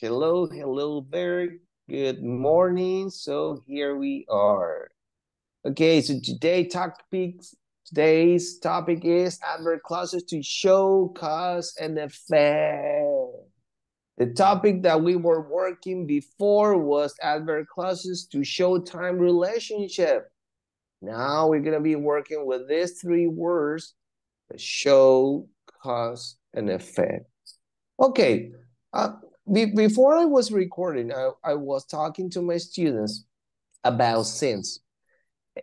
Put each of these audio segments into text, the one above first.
Hello, hello there. Good morning. So here we are. Okay, so today topic today's topic is adverb clauses to show cause and effect. The topic that we were working before was adverb clauses to show time relationship. Now we're gonna be working with these three words: show, cause, and effect. Okay, uh, be, before I was recording, I, I was talking to my students about sins,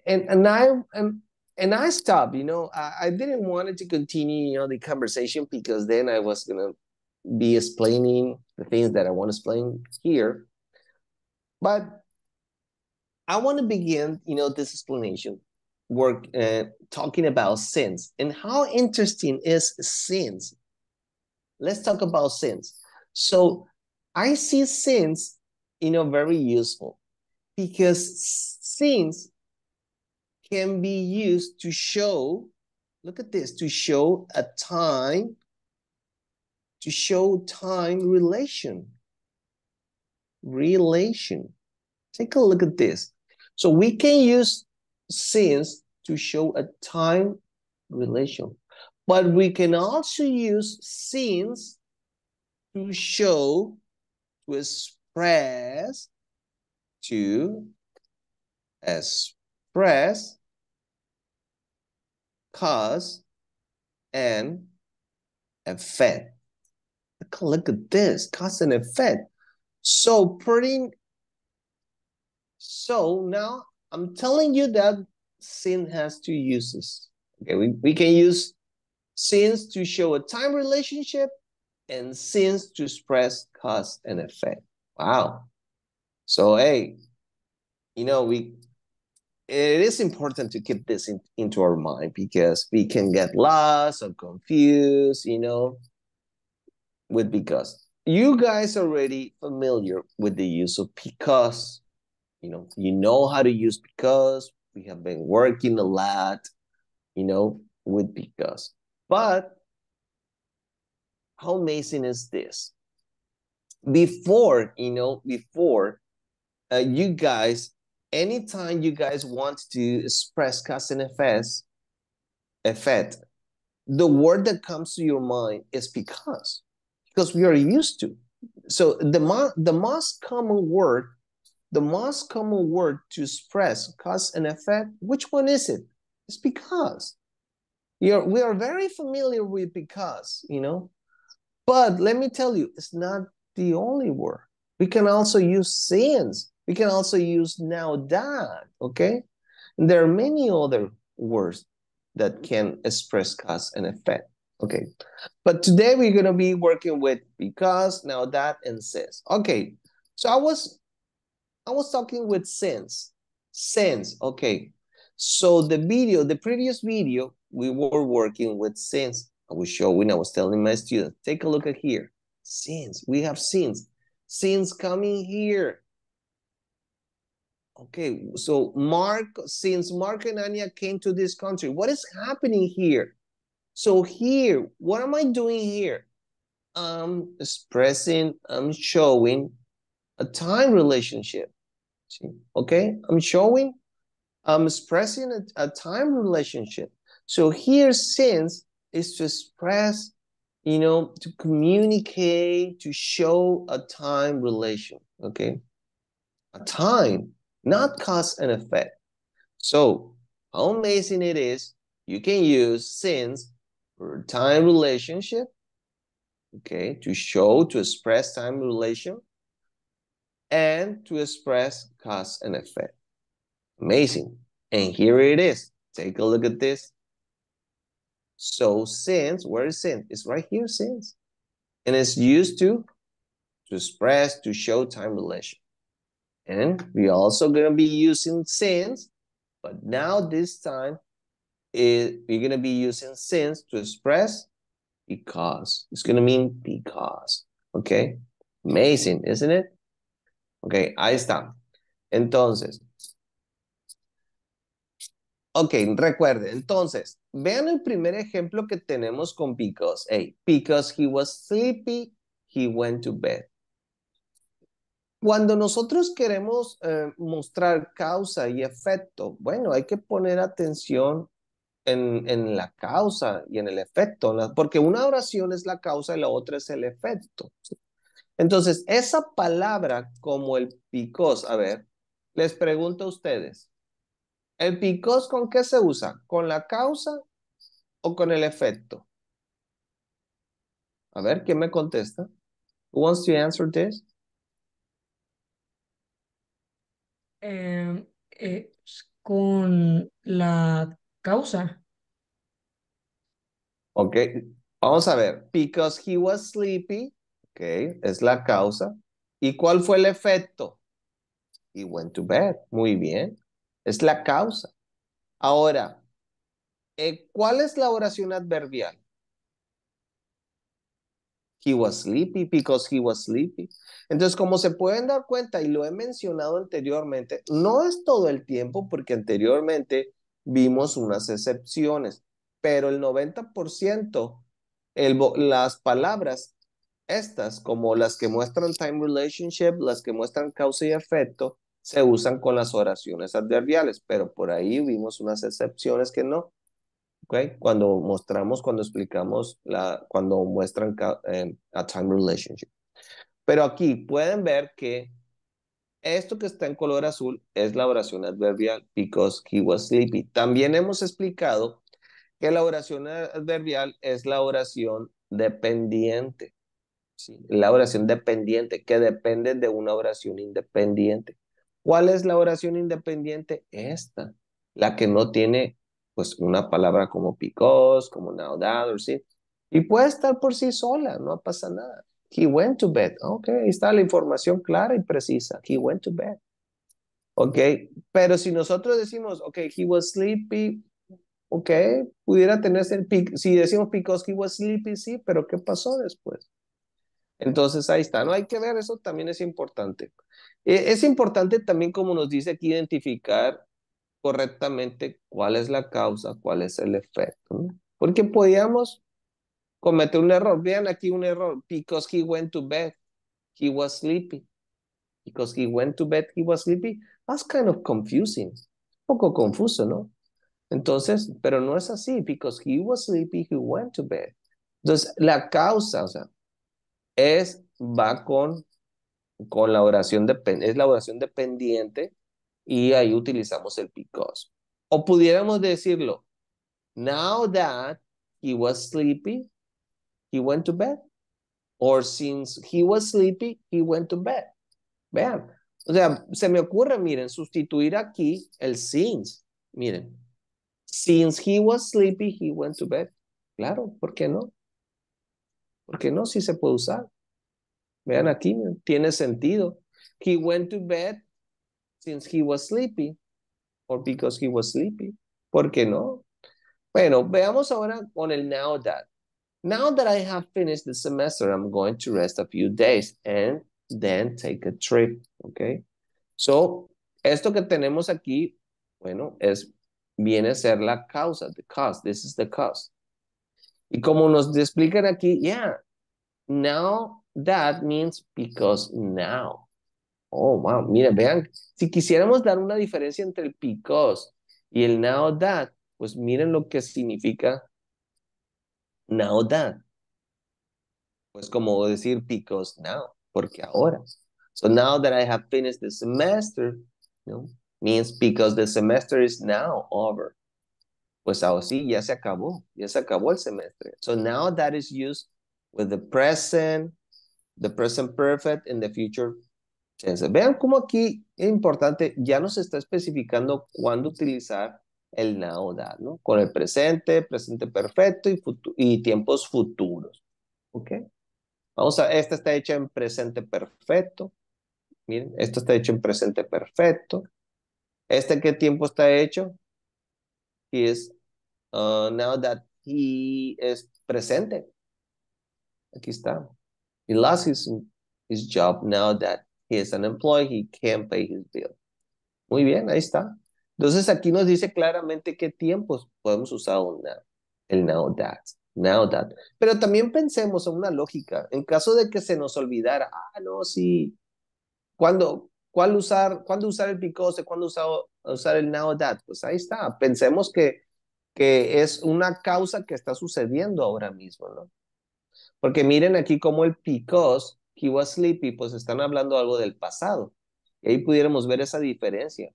and and I and and I stopped. You know, I, I didn't want to continue you know the conversation because then I was gonna be explaining the things that I want to explain here, but I want to begin you know this explanation work uh, talking about sins and how interesting is sins. Let's talk about sins. So I see sins, you know, very useful because sins can be used to show, look at this, to show a time, to show time relation. Relation. Take a look at this. So we can use sins to show a time relation, but we can also use sins to show to express, to express cause and effect. Look at this, cause and effect. So pretty, so now I'm telling you that sin has two uses. Okay, we, we can use sins to show a time relationship and since to express cause and effect. Wow. So, hey, you know, we it is important to keep this in, into our mind because we can get lost or confused, you know, with because. You guys already familiar with the use of because. You know, you know how to use because. We have been working a lot, you know, with because. But how amazing is this? Before, you know, before uh, you guys, anytime you guys want to express cause and effect, the word that comes to your mind is because, because we are used to. So the, mo- the most common word, the most common word to express cause and effect, which one is it? It's because. You're, we are very familiar with because, you know, but let me tell you, it's not the only word. We can also use since. We can also use now that, okay? And there are many other words that can express cause and effect, okay? But today we're gonna be working with because, now that, and since. Okay, so I was, I was talking with since, since, okay. So the video, the previous video, we were working with since. I was showing, I was telling my students, take a look at here. Sins, we have sins. Sins coming here. Okay, so Mark, since Mark and Anya came to this country, what is happening here? So here, what am I doing here? I'm expressing, I'm showing a time relationship. See, okay, I'm showing, I'm expressing a, a time relationship. So here, since is to express, you know, to communicate, to show a time relation, okay? A time, not cause and effect. So how amazing it is, you can use since for time relationship, okay, to show, to express time relation, and to express cause and effect. Amazing. And here it is. Take a look at this. So since, where is since? It's right here, since. And it's used to, to express, to show time relation. And we're also going to be using since, but now this time, it, we're going to be using since to express because. It's going to mean because, okay? Amazing, isn't it? Okay, ahí está. Entonces, Ok, recuerden, entonces, vean el primer ejemplo que tenemos con because. Hey, because he was sleepy, he went to bed. Cuando nosotros queremos eh, mostrar causa y efecto, bueno, hay que poner atención en, en la causa y en el efecto, porque una oración es la causa y la otra es el efecto. Entonces, esa palabra como el picos, a ver, les pregunto a ustedes, ¿El because con qué se usa? ¿Con la causa o con el efecto? A ver, ¿quién me contesta? Who wants to answer this? Em, eh, con la causa. Ok, vamos a ver. Because he was sleepy. Ok, es la causa. ¿Y cuál fue el efecto? He went to bed. Muy bien. Es la causa. Ahora, eh, ¿cuál es la oración adverbial? He was sleepy because he was sleepy. Entonces, como se pueden dar cuenta, y lo he mencionado anteriormente, no es todo el tiempo porque anteriormente vimos unas excepciones, pero el 90%, el, las palabras estas, como las que muestran time relationship, las que muestran causa y efecto, se usan con las oraciones adverbiales, pero por ahí vimos unas excepciones que no. ¿okay? Cuando mostramos, cuando explicamos, la, cuando muestran eh, a time relationship. Pero aquí pueden ver que esto que está en color azul es la oración adverbial, because he was sleepy. También hemos explicado que la oración adverbial es la oración dependiente. La oración dependiente, que depende de una oración independiente. ¿Cuál es la oración independiente? Esta, la que no tiene pues una palabra como picos, como now that, sí. Y puede estar por sí sola, no pasa nada. He went to bed. Ok, está la información clara y precisa. He went to bed. Ok, pero si nosotros decimos, ok, he was sleepy, ok, pudiera tenerse, el si decimos picos, he was sleepy, sí, pero ¿qué pasó después? Entonces ahí está, ¿no? Hay que ver, eso también es importante. E-, es importante también, como nos dice aquí, identificar correctamente cuál es la causa, cuál es el efecto, porque podíamos cometer un error. Vean aquí un error, because he went to bed, he was sleepy. Because he went to bed, he was sleepy. That's kind of confusing. Un poco confuso, ¿no? Entonces, pero no es así, because he was sleepy, he went to bed. Entonces, la causa, o sea, es, va con con la oración es la oración dependiente y ahí utilizamos el because. O pudiéramos decirlo, now that he was sleepy, he went to bed. Or since he was sleepy, he went to bed. Vean, o sea, se me ocurre, miren, sustituir aquí el since. Miren, since he was sleepy, he went to bed. Claro, ¿por qué no? ¿Por qué no? sí se puede usar. Vean aquí, tiene sentido. He went to bed since he was sleepy or because he was sleepy. ¿Por qué no? Bueno, veamos ahora con el now that. Now that I have finished the semester, I'm going to rest a few days and then take a trip, ¿ok? So, esto que tenemos aquí, bueno, es, viene a ser la causa, the cause, this is the cause. Y como nos explican aquí, yeah, now that means because now. Oh, wow, miren, vean, si quisiéramos dar una diferencia entre el because y el now that, pues miren lo que significa now that. Pues como decir because now, porque ahora. So now that I have finished the semester, no means because the semester is now over. Pues ahora sí, ya se acabó, ya se acabó el semestre. So now that is used with the present the present perfect and the future Vean cómo aquí es importante, ya nos está especificando cuándo utilizar el now that, ¿no? Con el presente, presente perfecto y, tiempos futuros. ¿Ok? Vamos a, esta está hecha en presente perfecto. Miren, esto está hecho en presente perfecto. ¿Este qué tiempo está hecho? He is, uh, now that he es presente. Aquí está. He lost his, job now that he is unemployed, he can't pay his bill. Muy bien, ahí está. Entonces aquí nos dice claramente qué tiempos podemos usar el now that, now that. Pero también pensemos en una lógica. En caso de que se nos olvidara, ah, no, sí, ¿cuándo, cuál usar, ¿cuándo usar el because, cuándo usar, usar el now that? Pues ahí está. Pensemos que, que es una causa que está sucediendo ahora mismo, ¿no? Porque miren aquí como el because he was sleepy, pues están hablando algo del pasado. Y ahí pudiéramos ver esa diferencia.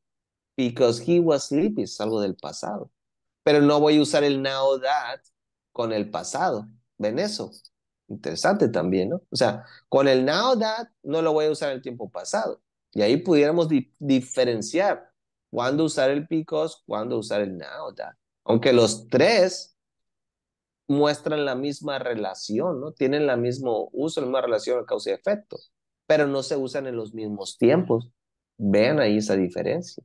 Because he was sleepy es algo del pasado. Pero no voy a usar el now that con el pasado. ¿Ven eso? Interesante también, ¿no? O sea, con el now that no lo voy a usar en el tiempo pasado. Y ahí pudiéramos diferenciar cuándo usar el because, cuándo usar el now that. Aunque los tres muestran la misma relación, ¿no? Tienen la mismo uso, la misma relación causa y efecto, pero no se usan en los mismos tiempos. Vean ahí esa diferencia.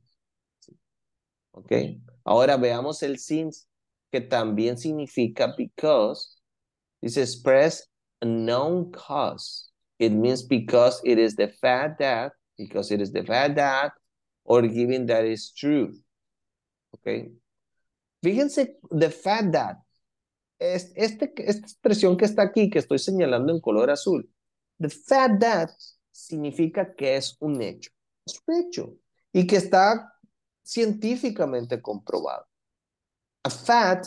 ¿Ok? Ahora veamos el since, que también significa because. Dice express a known cause. It means because it is the fact that, because it is the fact that, or given that is true. ¿Ok? Fíjense, the fact that, este, esta expresión que está aquí, que estoy señalando en color azul, the fact that significa que es un hecho, es un hecho, y que está científicamente comprobado. A fact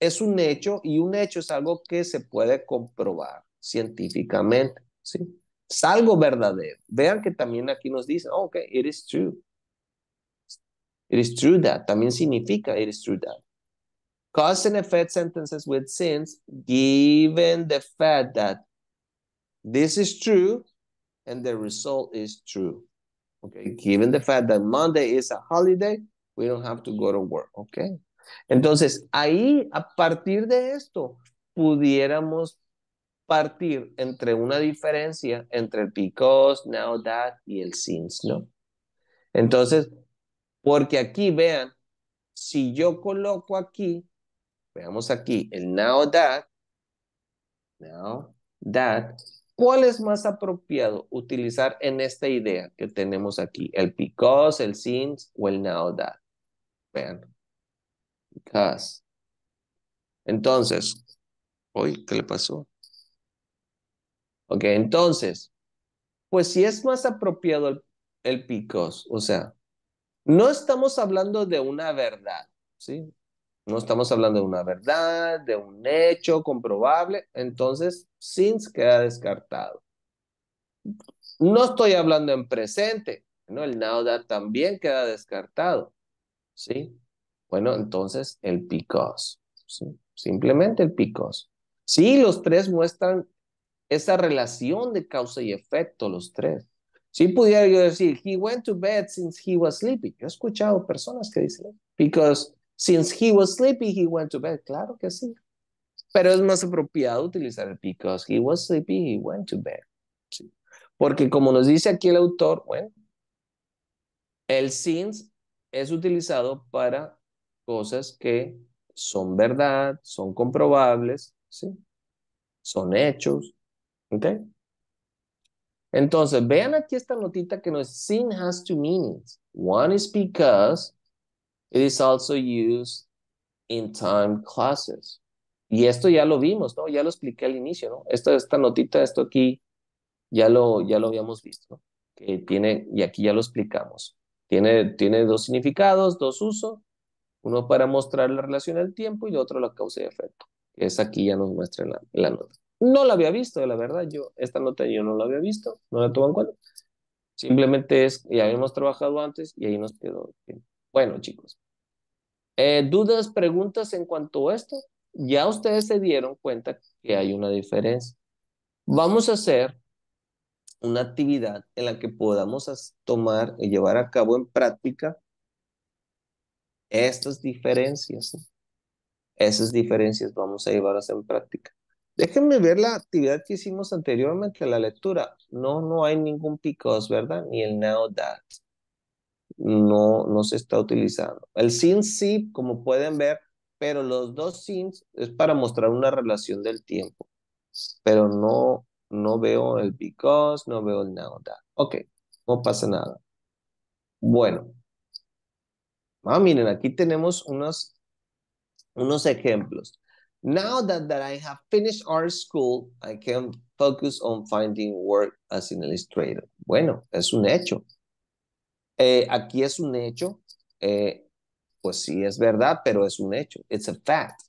es un hecho y un hecho es algo que se puede comprobar científicamente, ¿sí? Es algo verdadero. Vean que también aquí nos dice, oh, ok, it is true. It is true that, también significa it is true that. Cause and effect sentences with since, given the fact that this is true and the result is true. Okay, given the fact that Monday is a holiday, we don't have to go to work. Okay. Entonces, ahí, a partir de esto, pudiéramos partir entre una diferencia entre el because, now that y el since, ¿no? Entonces, porque aquí vean, si yo coloco aquí Veamos aquí, el now that, now that, ¿cuál es más apropiado utilizar en esta idea que tenemos aquí? El because, el since o el now that. Vean, because. Entonces, hoy, ¿qué le pasó? Ok, entonces, pues si es más apropiado el, el because, o sea, no estamos hablando de una verdad, ¿sí? No estamos hablando de una verdad, de un hecho comprobable. Entonces, since queda descartado. No estoy hablando en presente. ¿no? El now that también queda descartado. ¿Sí? Bueno, entonces el because. Simplemente el because. Sí, los tres muestran esa relación de causa y efecto, los tres. Sí pudiera yo decir, he went to bed since he was sleeping. Yo he escuchado personas que dicen, because Since he was sleepy, he went to bed. Claro que sí. Pero es más apropiado utilizar el because he was sleepy, he went to bed. Porque como nos dice aquí el autor, bueno, el since es utilizado para cosas que son verdad, son comprobables, ¿sí? son hechos. ¿Ok? Entonces, vean aquí esta notita que nos sin has two meanings. One is because It is also used in time classes. Y esto ya lo vimos, ¿no? Ya lo expliqué al inicio, ¿no? Esta, esta notita, esto aquí, ya lo, ya lo habíamos visto, ¿no? Que tiene, y aquí ya lo explicamos. Tiene, tiene dos significados, dos usos. Uno para mostrar la relación al tiempo y el otro la causa y efecto. Que es aquí ya nos muestra la, la nota. No la había visto, la verdad, yo, esta nota yo no la había visto, no la tuve en cuenta. Simplemente es, ya habíamos trabajado antes y ahí nos quedó. Bueno, chicos, eh, ¿Dudas, preguntas en cuanto a esto? Ya ustedes se dieron cuenta que hay una diferencia. Vamos a hacer una actividad en la que podamos tomar y llevar a cabo en práctica estas diferencias. Esas diferencias vamos a llevarlas en práctica. Déjenme ver la actividad que hicimos anteriormente, la lectura. No, no hay ningún picos, ¿verdad? Ni el now that no, no se está utilizando. El sin sí, como pueden ver, pero los dos sins es para mostrar una relación del tiempo. Pero no, no veo el because, no veo el now that. Ok, no pasa nada. Bueno. Ah, miren, aquí tenemos unos, unos ejemplos. Now that, I have finished our school, I can focus on finding work as an illustrator. Bueno, es un hecho. Eh, aquí es un hecho, eh, pues sí es verdad, pero es un hecho, it's a fact.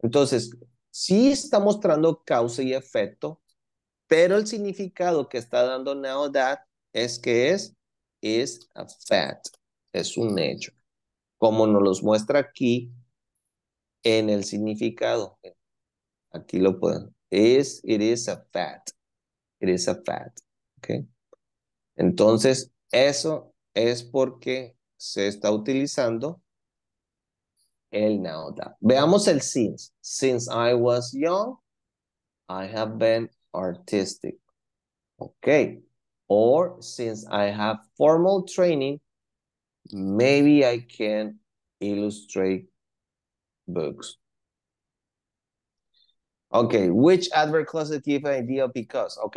Entonces, sí está mostrando causa y efecto, pero el significado que está dando now that es que es, is a fact, es un hecho, como nos los muestra aquí en el significado. Aquí lo pueden, is, it is a fact, it is a fact, Okay. Entonces, eso es porque se está utilizando el now Veamos el since. Since I was young, I have been artistic. Ok. Or since I have formal training, maybe I can illustrate books. Ok, which adverb clause give idea because? Ok,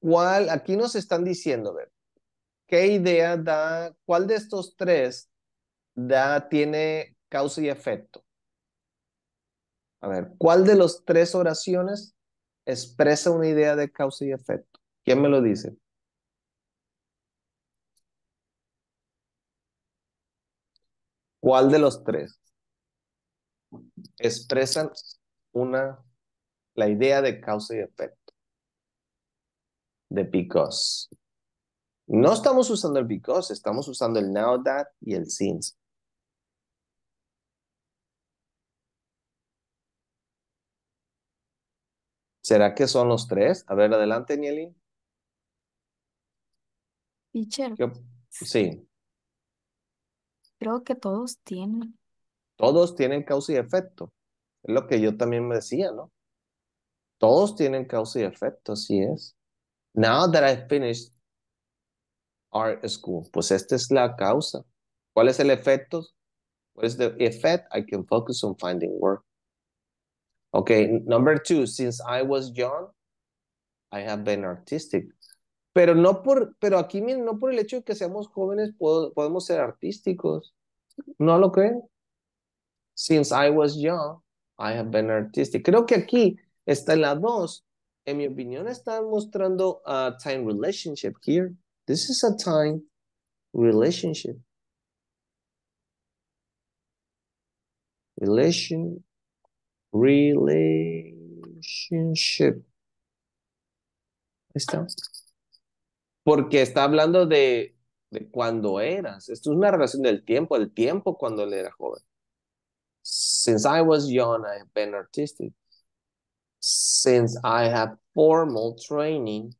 ¿cuál? Aquí nos están diciendo, ver, ¿qué idea da, cuál de estos tres da, tiene causa y efecto? A ver, ¿cuál de los tres oraciones expresa una idea de causa y efecto? ¿Quién me lo dice? ¿Cuál de los tres expresa una, la idea de causa y efecto? De because. No estamos usando el because, estamos usando el now that y el since. ¿Será que son los tres? A ver, adelante, Nielin. Sí. Creo que todos tienen. Todos tienen causa y efecto. Es lo que yo también me decía, ¿no? Todos tienen causa y efecto, así es. Now that I've finished art school. Pues esta es la causa. ¿Cuál es el efecto? ¿cuál es el effect? I can focus on finding work. Okay, number two, since I was young, I have been artistic. Pero no por, pero aquí no por el hecho de que seamos jóvenes podemos ser artísticos. ¿No lo creen? Since I was young, I have been artistic. Creo que aquí está en la dos. En mi opinión, está mostrando a time relationship here. This is a time relationship. Relation, relationship. ¿Está? Porque está hablando de, de cuando eras. Esto es una relación del tiempo, el tiempo cuando él era joven. Since I was young, have been artistic. Since I have formal training,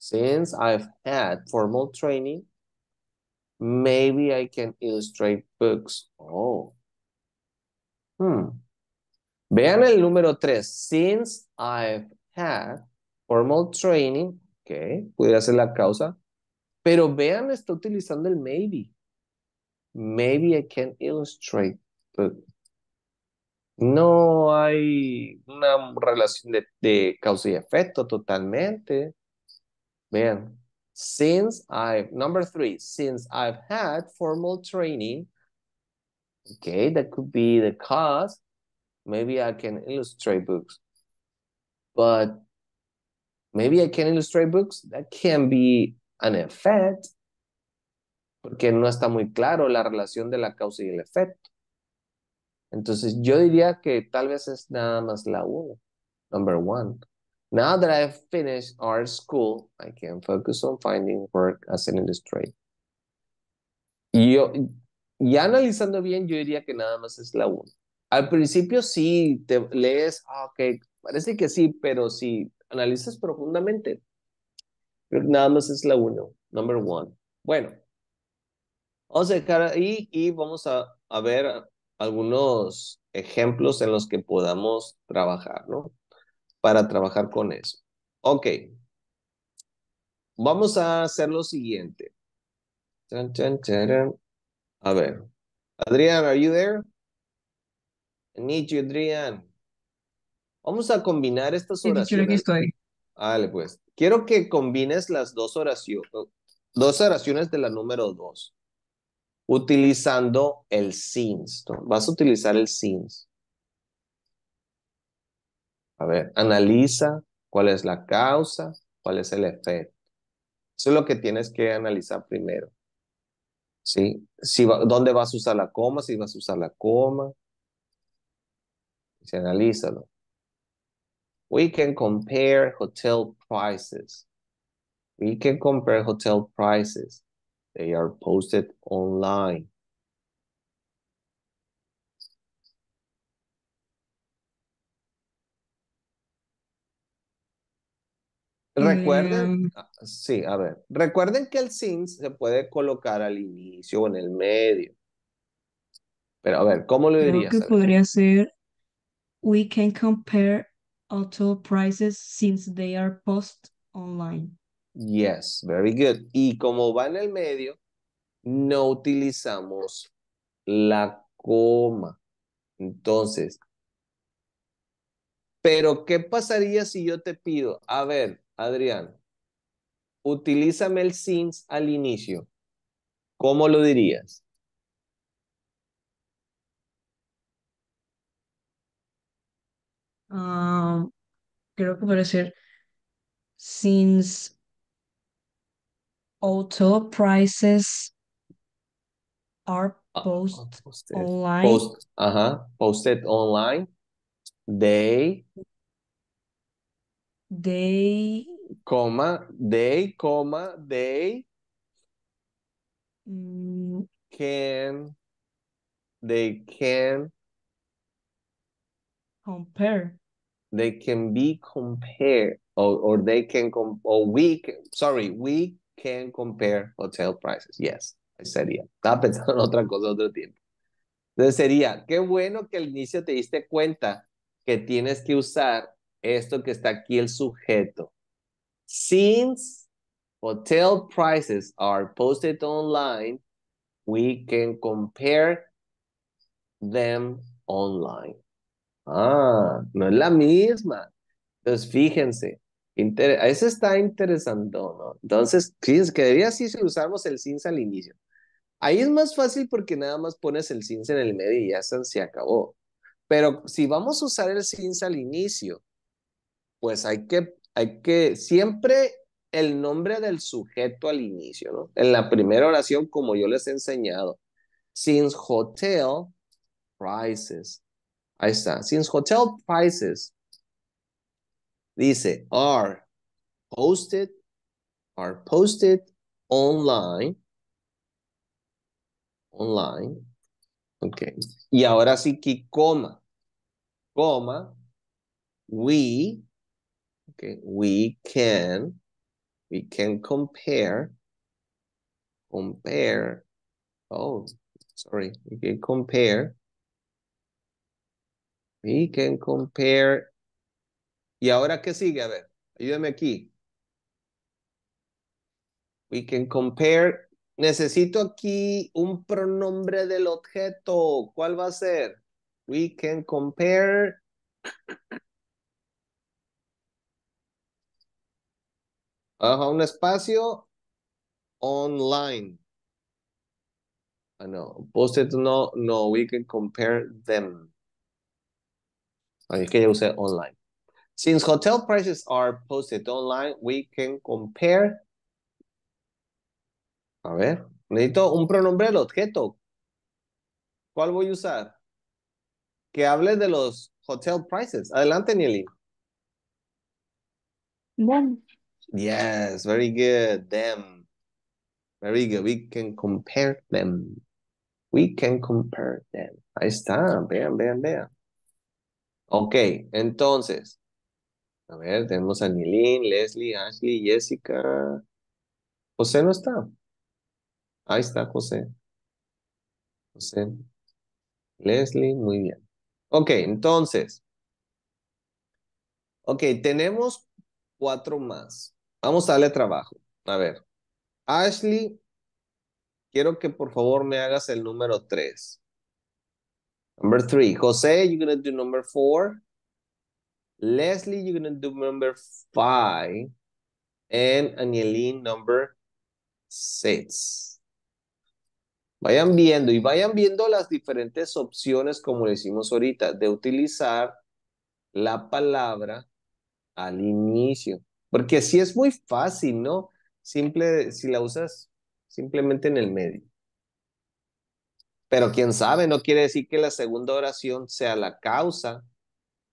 Since I've had formal training, maybe I can illustrate books. Oh. Hmm. Vean el número 3. Since I've had formal training. Ok, pudiera ser la causa. Pero vean, está utilizando el maybe. Maybe I can illustrate books. No hay una relación de, causa y efecto totalmente. Man, since I've, number three, since I've had formal training, okay, that could be the cause. Maybe I can illustrate books. But maybe I can illustrate books. That can be an effect. Porque no está muy claro la relación de la causa y el efecto. Entonces yo diría que tal vez es nada más la uno. Number one. Now that I've finished art school, I can focus on finding work as an industry. Yo, ya analizando bien, yo diría que nada más es la uno. Al principio sí, te lees, ah, ok, parece que sí, pero si analizas profundamente, creo que nada más es la uno. number 1. Bueno, vamos a dejar ahí y vamos a ver algunos ejemplos en los que podamos trabajar, ¿no? para trabajar con eso. Ok. Vamos a hacer lo siguiente. A ver. Adrián, are you there? I need you, Adrián. Vamos a combinar estas oraciones. Vale, pues. Quiero que combines las dos oraciones, de la número dos, utilizando el sins. Vas a utilizar el sins. A ver, analiza cuál es la causa, cuál es el efecto. Eso es lo que tienes que analizar primero. ¿Sí? Si ¿Dónde vas a usar la coma? Si vas a usar la coma. se analízalo. We can compare hotel prices. We can compare hotel prices. They are posted online. Recuerden, em, ah, sí, a ver, recuerden que el since se puede colocar al inicio o en el medio. Pero a ver, ¿cómo lo dirías? Creo que podría ser, we can compare auto prices since they are post online. Yes, very good. Y como va en el medio, no utilizamos la coma. Entonces, pero ¿qué pasaría si yo te pido, a ver, Adrián, utilízame el sins al inicio. ¿Cómo lo dirías? Ah, creo que puede ser since auto prices are ah, ah, online. Post, posted online. They They. Coma, they, coma, they. Mm. Can. They can. Compare. They can be compared or, they can, or we, sorry, we can compare hotel prices. Yes, sería. Estaba pensando en otra cosa otro tiempo. Entonces sería, qué bueno que al inicio te diste cuenta que tienes que usar esto que está aquí el sujeto. Since hotel prices are posted online, we can compare them online. Ah, no es la misma. Entonces, fíjense, Eso ese está interesante, ¿no? Entonces, fíjense, quedaría así si usamos el since al inicio. Ahí es más fácil porque nada más pones el since en el medio y ya se, se acabó. Pero si vamos a usar el since al inicio, pues hay que, hay que siempre el nombre del sujeto al inicio, ¿no? En la primera oración, como yo les he enseñado, since hotel prices, ahí está, since hotel prices, dice, are posted, are posted online, online, ok, y ahora sí que coma, coma, we we can, we can compare, compare, oh, sorry, we can compare, we can compare, y ahora qué sigue, a ver, ayúdame aquí. We can compare, necesito aquí un pronombre del objeto, ¿cuál va a ser? We can compare Ajá, un espacio online. Ah, no, post no, no, we can compare them. Ahí que yo usé online. Since hotel prices are posted online, we can compare. A ver, necesito un pronombre del objeto. ¿Cuál voy a usar? Que hable de los hotel prices. Adelante, Nelly. Bien. Yes, very good. Them. Very good. We can compare them. We can compare them. Ahí está. Vean, vean, vean. Ok, entonces. A ver, tenemos a Nilín, Leslie, Ashley, Jessica. José no está. Ahí está José. José. Leslie, muy bien. Ok, entonces. Ok, tenemos cuatro más. Vamos a darle trabajo. A ver, Ashley, quiero que por favor me hagas el número 3. Number 3. José, you're going to do number 4. Leslie, you're going to do number 5. And Anielín, number 6. Vayan viendo y vayan viendo las diferentes opciones, como le hicimos ahorita, de utilizar la palabra al inicio. Porque sí es muy fácil, ¿no? Simple, si la usas simplemente en el medio. Pero quién sabe, no quiere decir que la segunda oración sea la causa,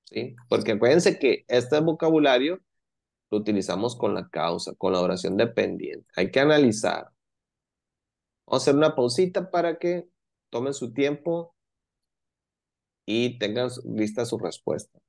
¿sí? Porque acuérdense que este vocabulario lo utilizamos con la causa, con la oración dependiente. Hay que analizar. Vamos a hacer una pausita para que tomen su tiempo y tengan lista su respuesta.